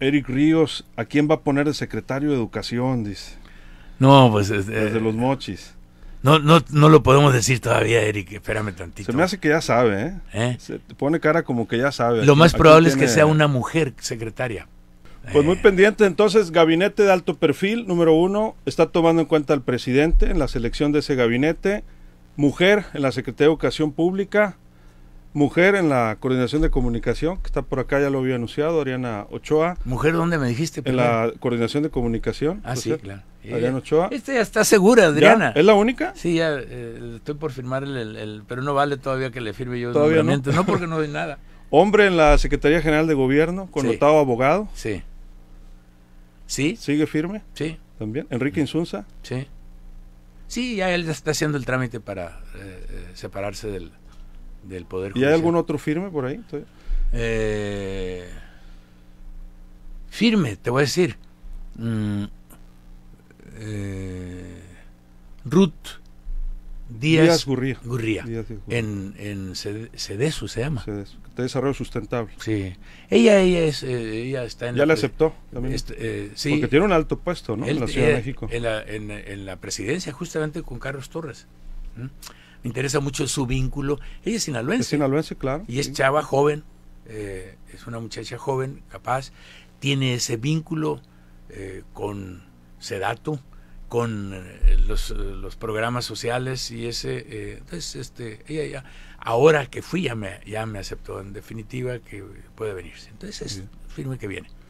Eric Ríos, ¿a quién va a poner de secretario de Educación? Dice. No, pues. Desde eh, los mochis. No, no, no lo podemos decir todavía, Eric. Espérame tantito. Se me hace que ya sabe, ¿eh? ¿Eh? Se pone cara como que ya sabe. Lo más probable es que sea una mujer secretaria. Pues muy eh. pendiente, entonces, gabinete de alto perfil, número uno, está tomando en cuenta al presidente en la selección de ese gabinete, mujer en la Secretaría de Educación Pública, mujer en la coordinación de comunicación, que está por acá, ya lo había anunciado, Ariana Ochoa. ¿Mujer dónde me dijiste? En la coordinación de comunicación. Ah, sí, claro. Ariana eh, Ochoa. Esta ya está segura, Adriana. ¿Es la única? Sí, ya eh, estoy por firmar el, Pero no vale todavía que le firme yo ¿Todavía no? porque no doy nada. Hombre en la Secretaría General de Gobierno, connotado abogado. Sí. ¿Sí? ¿Sigue firme? Sí. ¿También? ¿Enrique Insunza? Sí. Sí, ya él ya está haciendo el trámite para eh, separarse del, del Poder ¿Y hay algún otro firme por ahí? Eh, firme, te voy a decir. Mm, eh, Ruth Díaz, Gurría, en, en CEDESU se llama. CEDESU, Desarrollo Sustentable. Sí. Ella, ella, es, eh, ella está en... Ya la, aceptó también. Este, eh, sí. Porque tiene un alto puesto, ¿no? en la Ciudad de eh, México. En en la presidencia, justamente con Carlos Torres. Me interesa mucho su vínculo. Ella es sinaloense. claro. Y es chava joven, eh, es una muchacha joven, capaz. Tiene ese vínculo eh, con Sedato, con eh, los, programas sociales y ese. entonces, este, ella ya, ahora que fui, ya me, ya me aceptó en definitiva que puede venirse. Entonces, es firme que viene.